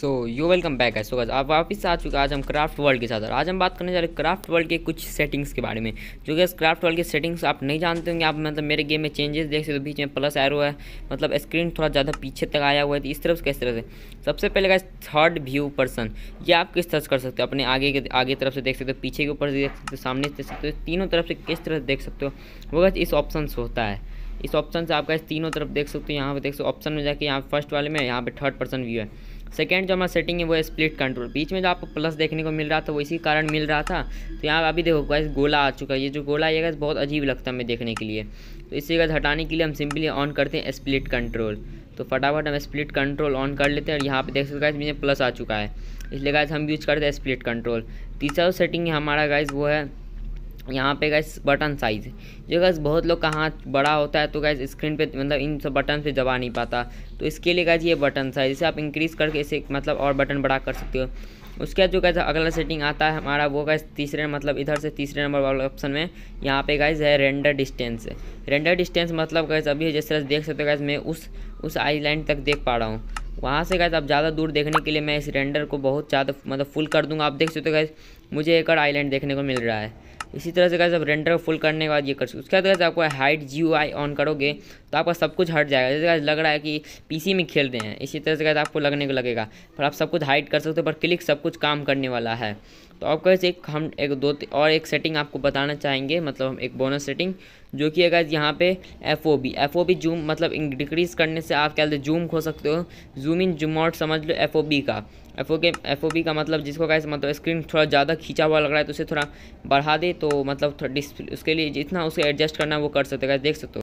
so you welcome back है सो गज आप वापस आ चुके आज हम क्राफ्ट वर्ल्ड के साथ और आज हम बात करने जा रहे हैं क्राफ्ट वर्ल्ड के कुछ सेटिंग्स के बारे में जो कि क्राफ्ट वर्ल्ड के सेटिंग्स आप नहीं जानते होंगे आप मतलब मेरे गेम में चेंजेस देख सकते हो बीच में प्लस एरो है मतलब स्क्रीन थोड़ा ज़्यादा पीछे तक आया हुआ है तो इस तरफ किस तरह से सबसे पहले का थर्ड व्यू पर्सन ये आप किस तरह से कर सकते हो अपने आगे के आगे तरफ से देख सकते हो पीछे के ऊपर से देख सकते हो सामने से देख सकते हो तीनों तरफ से किस तरह से देख सकते हो वो गज इस ऑप्शन से होता है इस ऑप्शन से आप गए तीनों तरफ देख सकते हो यहाँ पर देख सकते हो ऑप्शन में जाके यहाँ फर्स्ट वाले में यहाँ पर थर्ड पर्सन व्यू है सेकेंड जो हमारा सेटिंग है वो है स्प्लिट कंट्रोल बीच में जो आपको प्लस देखने को मिल रहा था वो इसी कारण मिल रहा था तो यहाँ अभी देखो गैस गोला आ चुका है ये जो गोला आएगा बहुत अजीब लगता है हमें देखने के लिए तो इसे गैस हटाने के लिए हम सिंपली ऑन करते हैं स्प्लिट कंट्रोल तो फटाफट हम स्प्लिट कंट्रोल ऑन कर लेते हैं और यहाँ पर देख सकते गाइस मुझे प्लस आ चुका है इसलिए गाइज़ हम यूज़ करते हैं स्प्लिट कंट्रोल तीसरा सेटिंग हमारा गैस वो है यहाँ पे गैस बटन साइज़ जो गैस बहुत लोग का हाथ बड़ा होता है तो गैस स्क्रीन पे मतलब इन सब बटन से दबा नहीं पाता तो इसके लिए गैस ये बटन साइज़ इसे आप इंक्रीज़ करके इसे मतलब और बटन बड़ा कर सकते हो उसके बाद जो गैस अगला सेटिंग आता है हमारा वो गैस तीसरे मतलब इधर से तीसरे नंबर वाले ऑप्शन में यहाँ पे गैस है रेंडर डिस्टेंस रेंडर डिस्टेंस मतलब गैस अभी जिस तरह से देख सकते हो गैस मैं उस उस आई लाइन तक देख पा रहा हूँ वहाँ से गैस आप ज़्यादा दूर देखने के लिए मैं इस रेंडर को बहुत ज़्यादा मतलब फुल कर दूँगा आप देख सकते हो गैस मुझे एक और आईलैंड देखने को मिल रहा है इसी तरह से कैसे रेंडर को फुल करने के बाद ये कर सकते उसके बाद आपको हाइट जी ऑन करोगे तो आपका सब कुछ हट जाएगा जैसे लग रहा है कि पीसी में खेल रहे हैं इसी तरह से कैसे आपको लगने को लगेगा पर आप सब कुछ हाइट कर सकते हो पर क्लिक सब कुछ काम करने वाला है तो आपको कैसे एक हम एक दो और एक सेटिंग आपको बताना चाहेंगे मतलब हम एक बोनस सेटिंग जो कि अगर यहाँ पे F O B F O B zoom मतलब डिक्रीज़ करने से आप क्या जूम खो सकते हो जूम इन जूम आउट समझ लो एफ ओ बी का एफ ओ के एफ ओ बी का मतलब जिसको कहा मतलब स्क्रीन थोड़ा ज़्यादा खींचा हुआ लग रहा है तो उसे थोड़ा बढ़ा दे तो मतलब थोड़ा डिस्प्ले उसके लिए जितना उसे एडजस्ट करना है वो कर सकते हैं देख सकते हो